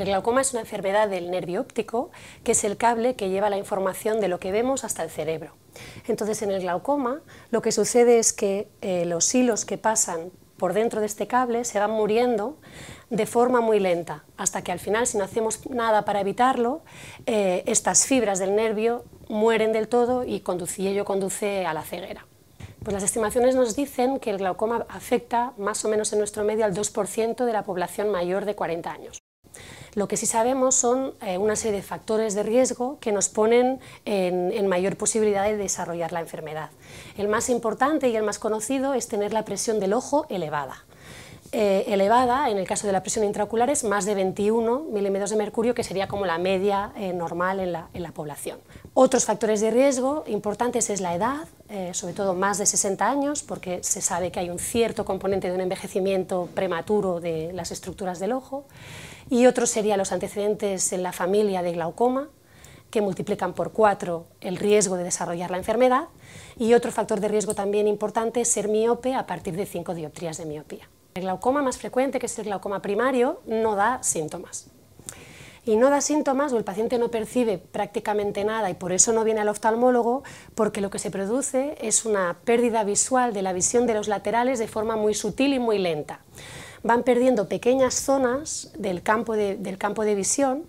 El glaucoma es una enfermedad del nervio óptico, que es el cable que lleva la información de lo que vemos hasta el cerebro. Entonces, en el glaucoma, lo que sucede es que eh, los hilos que pasan por dentro de este cable se van muriendo de forma muy lenta, hasta que al final, si no hacemos nada para evitarlo, eh, estas fibras del nervio mueren del todo y, ello conduce a la ceguera. Pues las estimaciones nos dicen que el glaucoma afecta más o menos en nuestro medio al 2% de la población mayor de 40 años. Lo que sí sabemos son eh, una serie de factores de riesgo que nos ponen en, mayor posibilidad de desarrollar la enfermedad. El más importante y el más conocido es tener la presión del ojo elevada. Eh, elevada, en el caso de la presión intraocular es más de 21 milímetros de mercurio, que sería como la media eh, normal en la, población. Otros factores de riesgo importantes es la edad, eh, sobre todo más de 60 años, porque se sabe que hay un cierto componente de un envejecimiento prematuro de las estructuras del ojo. Y otros sería los antecedentes en la familia de glaucoma, que multiplican por cuatro el riesgo de desarrollar la enfermedad. Y otro factor de riesgo también importante es ser miope a partir de 5 dioptrías de miopía. El glaucoma más frecuente, que es el glaucoma primario, no da síntomas. Y no da síntomas o el paciente no percibe prácticamente nada y por eso no viene al oftalmólogo, porque lo que se produce es una pérdida visual de la visión de los laterales de forma muy sutil y muy lenta. Van perdiendo pequeñas zonas del campo de, del campo de visión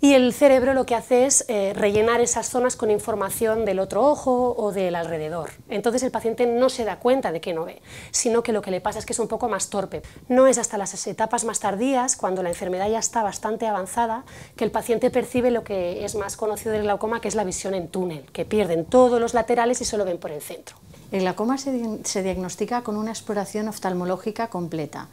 y el cerebro lo que hace es eh, rellenar esas zonas con información del otro ojo o del alrededor. Entonces el paciente no se da cuenta de que no ve, sino que lo que le pasa es que es un poco más torpe. No es hasta las etapas más tardías, cuando la enfermedad ya está bastante avanzada, que el paciente percibe lo que es más conocido del glaucoma, que es la visión en túnel, que pierden todos los laterales y solo ven por el centro. El glaucoma se diagnostica con una exploración oftalmológica completa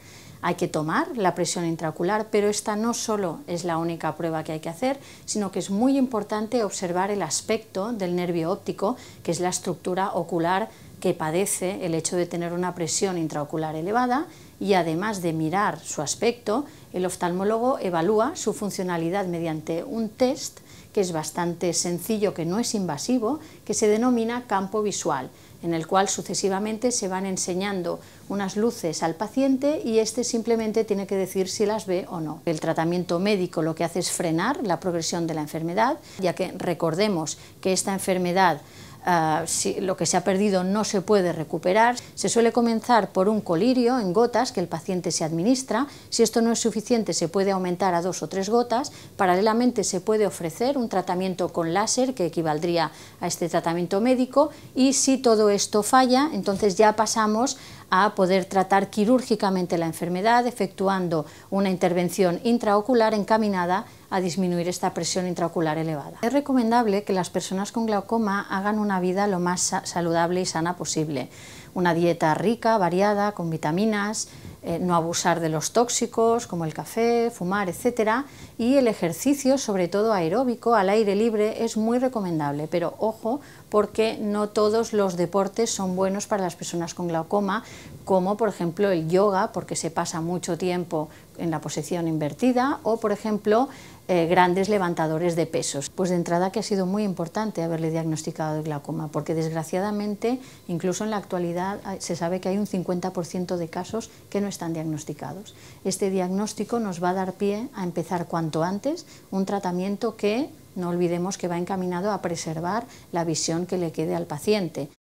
hay que tomar la presión intraocular, pero esta no solo es la única prueba que hay que hacer, sino que es muy importante observar el aspecto del nervio óptico, que es la estructura ocular que padece el hecho de tener una presión intraocular elevada y además de mirar su aspecto, el oftalmólogo evalúa su funcionalidad mediante un test que es bastante sencillo, que no es invasivo, que se denomina campo visual, en el cual sucesivamente se van enseñando unas luces al paciente y este simplemente tiene que decir si las ve o no. El tratamiento médico lo que hace es frenar la progresión de la enfermedad, ya que recordemos que esta enfermedad Ah, lo que se ha perdido no se puede recuperar. Se suele comenzar por un colirio en gotas que el paciente se administra. Si esto no es suficiente, se puede aumentar a dos o tres gotas. Paralelamente, se puede ofrecer un tratamiento con láser que equivaldría a este tratamiento médico. Y si todo esto falla, entonces ya pasamos a poder tratar quirúrgicamente la enfermedad, efectuando una intervención intraocular encaminada a disminuir esta presión intraocular elevada. Es recomendable que las personas con glaucoma hagan una vida lo más saludable y sana posible. Una dieta rica, variada, con vitaminas, eh, no abusar de los tóxicos como el café, fumar, etc. Y el ejercicio, sobre todo aeróbico, al aire libre, es muy recomendable, pero ojo porque no todos los deportes son buenos para las personas con glaucoma, como por ejemplo el yoga, porque se pasa mucho tiempo en la posición invertida, o por ejemplo eh, grandes levantadores de pesos. Pues de entrada que ha sido muy importante haberle diagnosticado el glaucoma, porque desgraciadamente, incluso en la actualidad, se sabe que hay un 50% de casos que no están diagnosticados. Este diagnóstico nos va a dar pie a empezar cuanto antes un tratamiento que no olvidemos que va encaminado a preservar la visión que le quede al paciente.